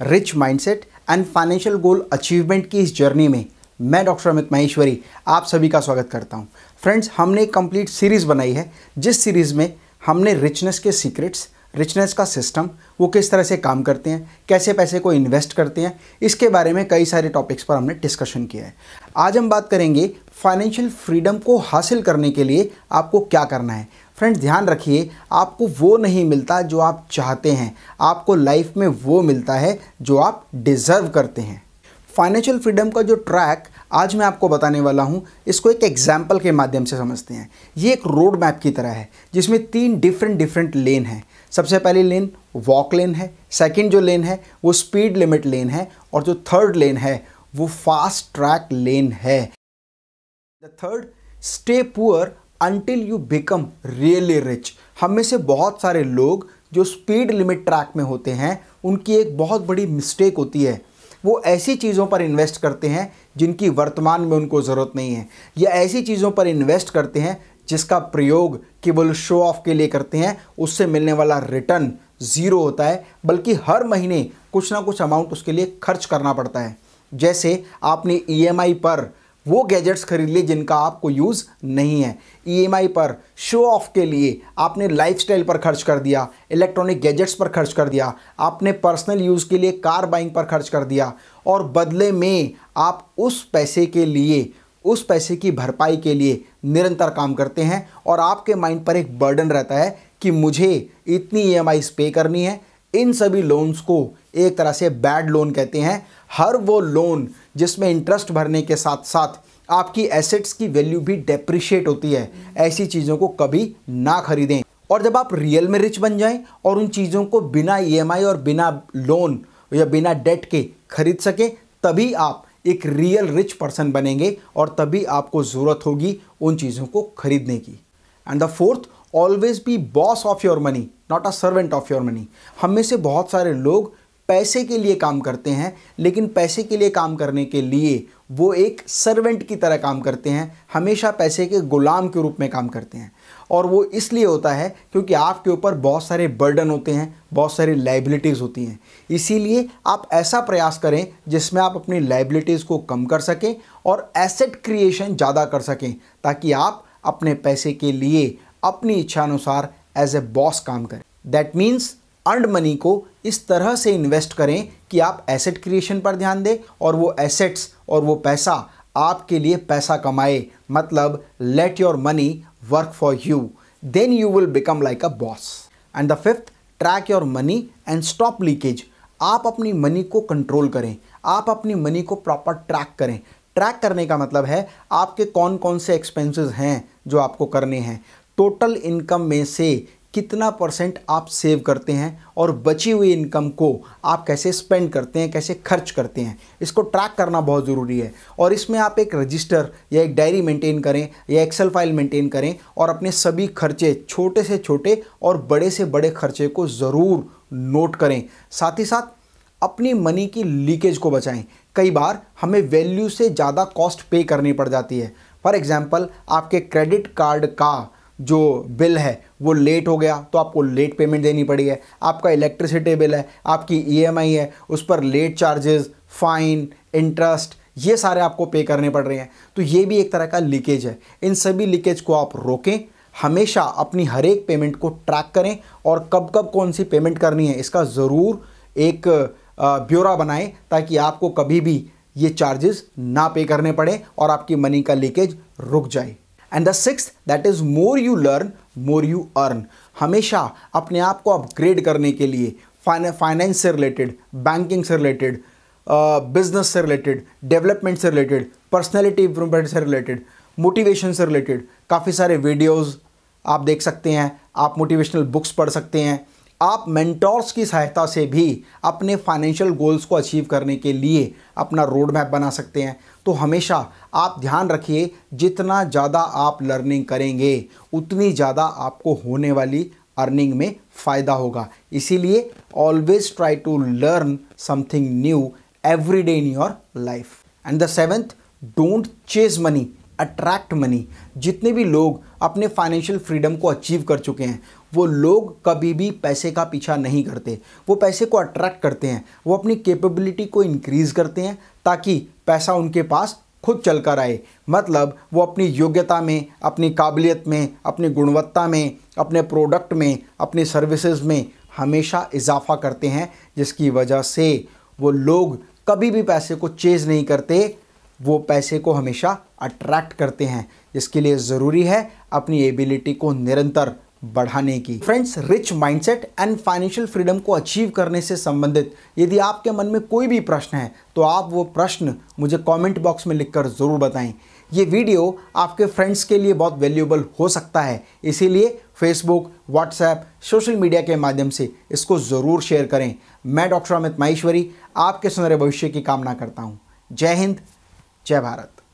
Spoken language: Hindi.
rich mindset and financial goal achievement की इस जर्नी में मैं डॉक्टर अमित महेश्वरी आप सभी का स्वागत करता हूं फ्रेंड्स हमने एक कंप्लीट सीरीज़ बनाई है जिस सीरीज़ में हमने रिचनेस के सीक्रेट्स रिचनेस का सिस्टम वो किस तरह से काम करते हैं कैसे पैसे को इन्वेस्ट करते हैं इसके बारे में कई सारे टॉपिक्स पर हमने डिस्कशन किया है आज हम बात करेंगे फाइनेंशियल फ्रीडम को हासिल करने के लिए आपको क्या करना है फ्रेंड्स ध्यान रखिए आपको वो नहीं मिलता जो आप चाहते हैं आपको लाइफ में वो मिलता है जो आप डिज़र्व करते हैं फाइनेंशियल फ्रीडम का जो ट्रैक आज मैं आपको बताने वाला हूँ इसको एक एग्जाम्पल के माध्यम से समझते हैं ये एक रोड मैप की तरह है जिसमें तीन डिफरेंट डिफरेंट लेन हैं सबसे पहली लेन वॉक लेन है सेकंड जो लेन है वो स्पीड लिमिट लेन है और जो थर्ड लेन है वो फास्ट ट्रैक लेन है the third stay poor until you become really rich हम में से बहुत सारे लोग जो स्पीड लिमिट ट्रैक में होते हैं उनकी एक बहुत बड़ी मिस्टेक होती है वो ऐसी चीज़ों पर इन्वेस्ट करते हैं जिनकी वर्तमान में उनको ज़रूरत नहीं है या ऐसी चीज़ों पर इन्वेस्ट करते हैं जिसका प्रयोग केवल शो ऑफ के लिए करते हैं उससे मिलने वाला रिटर्न ज़ीरो होता है बल्कि हर महीने कुछ ना कुछ अमाउंट उसके लिए खर्च करना पड़ता है जैसे आपने ई e पर वो गैजेट्स खरीद लिए जिनका आपको यूज़ नहीं है ईएमआई e पर शो ऑफ के लिए आपने लाइफस्टाइल पर खर्च कर दिया इलेक्ट्रॉनिक गैजेट्स पर खर्च कर दिया आपने पर्सनल यूज़ के लिए कार बाइंग पर खर्च कर दिया और बदले में आप उस पैसे के लिए उस पैसे की भरपाई के लिए निरंतर काम करते हैं और आपके माइंड पर एक बर्डन रहता है कि मुझे इतनी ई e पे करनी है इन सभी लोन्स को एक तरह से बैड लोन कहते हैं हर वो लोन जिसमें इंटरेस्ट भरने के साथ साथ आपकी एसेट्स की वैल्यू भी डेप्रिशिएट होती है ऐसी चीज़ों को कभी ना खरीदें और जब आप रियल में रिच बन जाएं और उन चीज़ों को बिना ईएमआई e और बिना लोन या बिना डेट के खरीद सकें तभी आप एक रियल रिच पर्सन बनेंगे और तभी आपको ज़रूरत होगी उन चीज़ों को खरीदने की and the fourth always be boss of your money not a servant of your money हम में से बहुत सारे लोग पैसे के लिए काम करते हैं लेकिन पैसे के लिए काम करने के लिए वो एक सर्वेंट की तरह काम करते हैं हमेशा पैसे के गुलाम के रूप में काम करते हैं और वो इसलिए होता है क्योंकि आपके ऊपर बहुत सारे बर्डन होते हैं बहुत सारी लाइबिलिटीज़ होती हैं इसीलिए आप ऐसा प्रयास करें जिसमें आप अपनी लाइबिलिटीज़ को कम कर सकें और एसेट क्रिएशन ज़्यादा कर सकें ताकि आप अपने पैसे के लिए अपनी इच्छानुसार एज ए बॉस काम करें दैट मीन्स अर्ड मनी को इस तरह से इन्वेस्ट करें कि आप एसेट क्रिएशन पर ध्यान दें और वो एसेट्स और वो पैसा आपके लिए पैसा कमाए मतलब let your money work for you then you will become like a boss and the fifth track your money and stop leakage आप अपनी मनी को कंट्रोल करें आप अपनी मनी को प्रॉपर ट्रैक करें ट्रैक करने का मतलब है आपके कौन कौन से एक्सपेंसेस हैं जो आपको करने हैं टोटल इनकम में से कितना परसेंट आप सेव करते हैं और बची हुई इनकम को आप कैसे स्पेंड करते हैं कैसे खर्च करते हैं इसको ट्रैक करना बहुत ज़रूरी है और इसमें आप एक रजिस्टर या एक डायरी मेंटेन करें या एक्सेल फाइल मेंटेन करें और अपने सभी खर्चे छोटे से छोटे और बड़े से बड़े खर्चे को ज़रूर नोट करें साथ ही साथ अपनी मनी की लीकेज को बचाएं कई बार हमें वैल्यू से ज़्यादा कॉस्ट पे करनी पड़ जाती है फॉर एग्ज़ाम्पल आपके क्रेडिट कार्ड का जो बिल है वो लेट हो गया तो आपको लेट पेमेंट देनी पड़ी है आपका इलेक्ट्रिसिटी बिल है आपकी ईएमआई e है उस पर लेट चार्जेस फाइन इंटरेस्ट ये सारे आपको पे करने पड़ रहे हैं तो ये भी एक तरह का लीकेज है इन सभी लीकेज को आप रोकें हमेशा अपनी हर एक पेमेंट को ट्रैक करें और कब कब कौन सी पेमेंट करनी है इसका ज़रूर एक ब्यौरा बनाएं ताकि आपको कभी भी ये चार्जेस ना पे करने पड़े और आपकी मनी का लीकेज रुक जाए and the six that is more you learn more you earn हमेशा अपने आप को अपग्रेड करने के लिए फाइनेंस से रिलेटेड बैंकिंग से रिलेटेड बिजनेस से रिलेटेड डेवलपमेंट से रिलेटेड पर्सनैलिटी इम्प्रूवमेंट से रिलेटेड मोटिवेशन से रिलेटेड काफ़ी सारे वीडियोज़ आप देख सकते हैं आप मोटिवेशनल बुक्स पढ़ सकते हैं आप मेंटोर्स की सहायता से भी अपने फाइनेंशियल गोल्स को अचीव करने के लिए अपना रोड मैप बना सकते हैं तो हमेशा आप ध्यान रखिए जितना ज़्यादा आप लर्निंग करेंगे उतनी ज़्यादा आपको होने वाली अर्निंग में फ़ायदा होगा इसीलिए always try to learn something new every day in your life and the seventh don't chase money attract money जितने भी लोग अपने फाइनेंशियल फ्रीडम को अचीव कर चुके हैं वो लोग कभी भी पैसे का पीछा नहीं करते वो पैसे को अट्रैक्ट करते हैं वो अपनी कैपेबिलिटी को इनक्रीज़ करते हैं ताकि पैसा उनके पास खुद चल कर आए मतलब वो अपनी योग्यता में अपनी काबिलियत में अपनी गुणवत्ता में अपने प्रोडक्ट में अपनी सर्विसेज में हमेशा इजाफा करते हैं जिसकी वजह से वो लोग कभी भी पैसे को चेज़ नहीं करते वो पैसे को हमेशा अट्रैक्ट करते हैं इसके लिए ज़रूरी है अपनी एबिलिटी को निरंतर बढ़ाने की friends rich mindset and financial freedom को अचीव करने से संबंधित यदि आपके मन में कोई भी प्रश्न है तो आप वो प्रश्न मुझे कमेंट बॉक्स में लिखकर ज़रूर बताएं ये वीडियो आपके फ्रेंड्स के लिए बहुत वैल्यूबल हो सकता है इसीलिए फेसबुक व्हाट्सएप सोशल मीडिया के माध्यम से इसको ज़रूर शेयर करें मैं डॉक्टर अमित माहेश्वरी आपके सुनहरे भविष्य की कामना करता हूँ जय हिंद जय भारत